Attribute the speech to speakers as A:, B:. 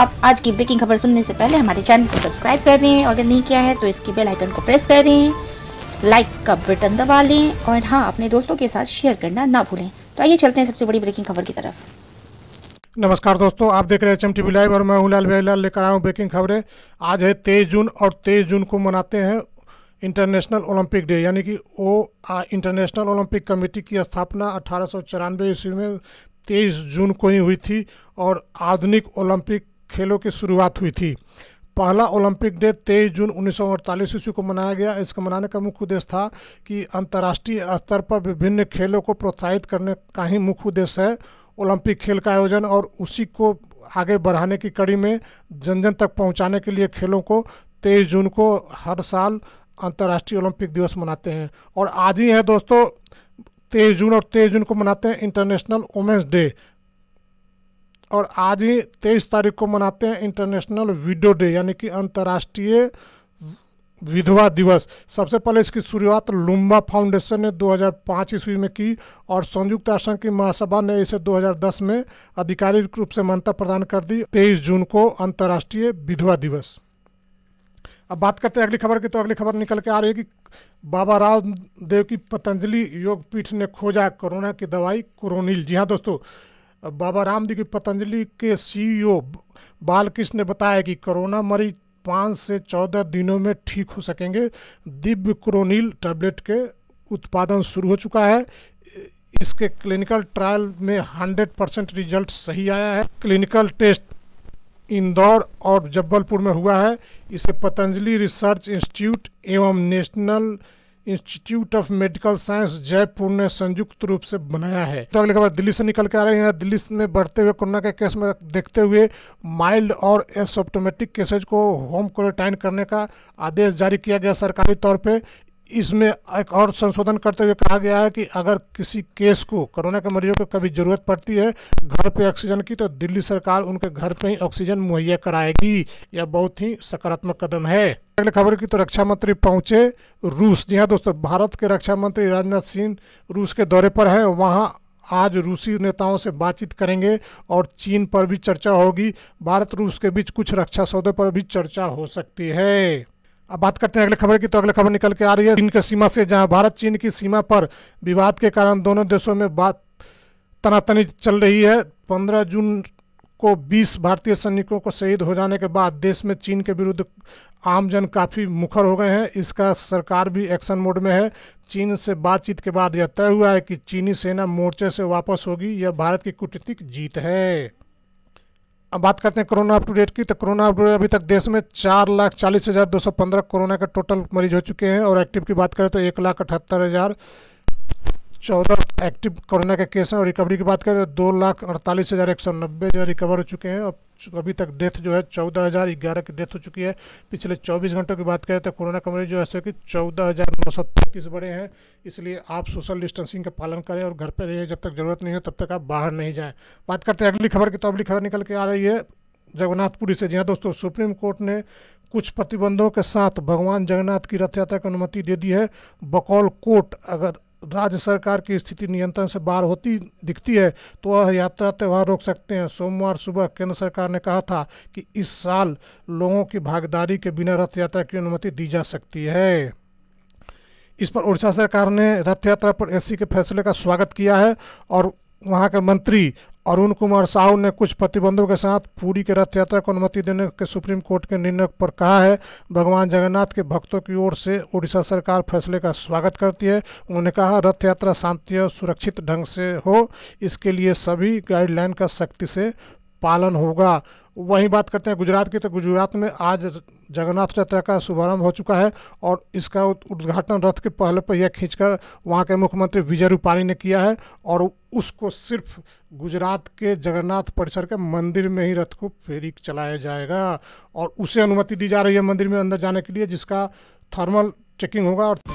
A: आप आज की ब्रेकिंग खबर सुनने से पहले हमारे चैनल को सब्सक्राइब कर रहे हैं और अगर नहीं किया है तो इसकी बेल आइकन को प्रेस कर रहे हैं लाइक का बटन दबा लें और हाँ अपने दोस्तों के साथ शेयर करना ना भूलें तो आइए चलते हैं सबसे बड़ी ब्रेकिंग खबर की तरफ नमस्कार दोस्तों आप देख रहे हैं H M T V live और मैं हूँ लाल भाई लाल लेकर आया हूँ ब्रेकिंग खबरें आज है तेईस जून और तेईस जून को मनाते हैं इंटरनेशनल ओलंपिक डे यानी कि ओ इंटरनेशनल ओलंपिक कमेटी की स्थापना अठारह ईस्वी में तेईस जून को ही हुई थी और आधुनिक ओलंपिक खेलों की शुरुआत हुई थी पहला ओलंपिक डे तेईस जून उन्नीस सौ अड़तालीस ईस्वी को मनाया गया इसका मनाने का मुख्य उद्देश्य था कि अंतर्राष्ट्रीय स्तर पर विभिन्न खेलों को प्रोत्साहित करने का ही मुख्य उद्देश्य है ओलंपिक खेल का आयोजन और उसी को आगे बढ़ाने की कड़ी में जन जन तक पहुंचाने के लिए खेलों को तेईस जून को हर साल अंतर्राष्ट्रीय ओलंपिक दिवस मनाते हैं और आज ही है दोस्तों तेईस जून और तेईस जून को मनाते हैं इंटरनेशनल वुमेंस डे और आज ही तेईस तारीख को मनाते हैं इंटरनेशनल विडो डे यानी कि अंतर्राष्ट्रीय विधवा दिवस सबसे पहले इसकी शुरुआत लुम्बा फाउंडेशन ने 2005 ईस्वी में की और संयुक्त राष्ट्र की महासभा ने इसे 2010 में आधिकारिक रूप से मान्यता प्रदान कर दी 23 जून को अंतर्राष्ट्रीय विधवा दिवस अब बात करते हैं अगली खबर की तो अगली खबर निकल के आ रही है कि बाबा राव देव की पतंजलि योग पीठ ने खोजा कोरोना की दवाई कोरोनिल जी हाँ दोस्तों बाबा रामदेव की पतंजलि के सीईओ e बालकृष्ण ने बताया कि कोरोना मरीज पाँच से चौदह दिनों में ठीक हो सकेंगे दिव्य क्रोनिल टैबलेट के उत्पादन शुरू हो चुका है इसके क्लिनिकल ट्रायल में 100 परसेंट रिजल्ट सही आया है क्लिनिकल टेस्ट इंदौर और जबलपुर में हुआ है इसे पतंजलि रिसर्च इंस्टीट्यूट एवं national institute of medical science Jaipur ने संयुक्त रूप से बनाया है तो अगली खबर दिल्ली से निकल के आ रहे हैं दिल्ली में बढ़ते हुए कोरोना के केस में देखते हुए माइल्ड और एसोप्टोमेटिक केसेज को होम क्वारंटाइन करने का आदेश जारी किया गया सरकारी तौर पर इसमें एक और संशोधन करते हुए कहा गया है कि अगर किसी केस को कोरोना के मरीजों को कभी ज़रूरत पड़ती है घर पे ऑक्सीजन की तो दिल्ली सरकार उनके घर पे ही ऑक्सीजन मुहैया कराएगी यह बहुत ही सकारात्मक कदम है अगले खबर की तो रक्षा मंत्री पहुंचे रूस जी हाँ दोस्तों भारत के रक्षा मंत्री राजनाथ सिंह रूस के दौरे पर हैं वहाँ आज रूसी नेताओं से बातचीत करेंगे और चीन पर भी चर्चा होगी भारत रूस के बीच कुछ रक्षा सौदे पर भी चर्चा हो सकती है अब बात करते हैं अगले खबर की तो अगले खबर निकल के आ रही है चीन की सीमा से जहां भारत चीन की सीमा पर विवाद के कारण दोनों देशों में बात तनातनी चल रही है पंद्रह जून को 20 भारतीय सैनिकों को शहीद हो जाने के बाद देश में चीन के विरुद्ध आमजन काफ़ी मुखर हो गए हैं इसका सरकार भी एक्शन मोड में है चीन से बातचीत के बाद यह तय हुआ है कि चीनी सेना मोर्चे से वापस होगी यह भारत की कूटनीतिक जीत है अब बात करते हैं कोरोना अपडेट की तो कोरोना अपडेट अभी तक देश में चार लाख चालीस हज़ार दो सौ पंद्रह कोरोना के टोटल मरीज हो चुके हैं और एक्टिव की बात करें तो एक लाख अठहत्तर हज़ार चौदह एक्टिव कोरोना के केस हैं और रिकवरी की बात करें तो दो लाख अड़तालीस हज़ार एक सौ नब्बे जो है रिकवर हो चुके हैं और अभी तक डेथ जो है चौदह हज़ार ग्यारह की डेथ हो चुकी है पिछले चौबीस घंटों की बात करें तो कोरोना का मरीज जो है कि चौदह हज़ार नौ सौ तैंतीस बढ़े हैं इसलिए आप सोशल डिस्टेंसिंग का पालन करें और घर पर रहिए जब तक ज़रूरत नहीं हो तब तक आप बाहर नहीं जाएँ बात करते हैं अगली खबर की तो अगली खबर निकल के आ रही है जगन्नाथपुरी से जी हाँ दोस्तों सुप्रीम कोर्ट ने कुछ प्रतिबंधों के साथ भगवान जगन्नाथ की रथ यात्रा की अनुमति दे दी है बकौल कोर्ट अगर राज्य सरकार की स्थिति नियंत्रण से बाहर होती दिखती है तो वह यात्रा त्यौहार रोक सकते हैं सोमवार सुबह केंद्र सरकार ने कहा था कि इस साल लोगों की भागीदारी के बिना रथ यात्रा की अनुमति दी जा सकती है इस पर उड़ीसा सरकार ने रथ यात्रा पर एससी के फैसले का स्वागत किया है और वहाँ के मंत्री अरुण कुमार साहू ने कुछ प्रतिबंधों के साथ पूरी के रथ यात्रा को अनुमति देने के सुप्रीम कोर्ट के निर्णय पर कहा है भगवान जगन्नाथ के भक्तों की ओर से ओडिशा सरकार फैसले का स्वागत करती है उन्होंने कहा रथ यात्रा शांति और सुरक्षित ढंग से हो इसके लिए सभी गाइडलाइन का सख्ती से पालन होगा वहीं बात करते हैं गुजरात की तो गुजरात में आज जगन्नाथ यात्रा का शुभारंभ हो चुका है और इसका उद्घाटन रथ के पहले यह खींचकर वहाँ के मुख्यमंत्री विजय रूपाणी ने किया है और उसको सिर्फ गुजरात के जगन्नाथ परिसर के मंदिर में ही रथ को फेरी चलाया जाएगा और उसे अनुमति दी जा रही है मंदिर में अंदर जाने के लिए जिसका थर्मल चेकिंग होगा और